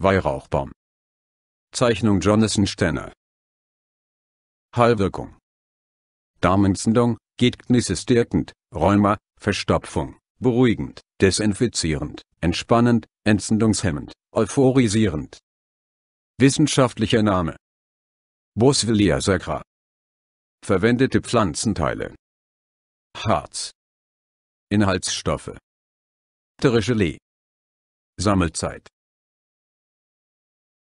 Weihrauchbaum. Zeichnung Jonathan Stenner. Heilwirkung. Darmentzündung, geht knisestärkend, Rheuma, Verstopfung, beruhigend, desinfizierend, entspannend, entzündungshemmend, euphorisierend. Wissenschaftlicher Name. Boswellia sacra. Verwendete Pflanzenteile. Harz. Inhaltsstoffe. Teregelee. Sammelzeit.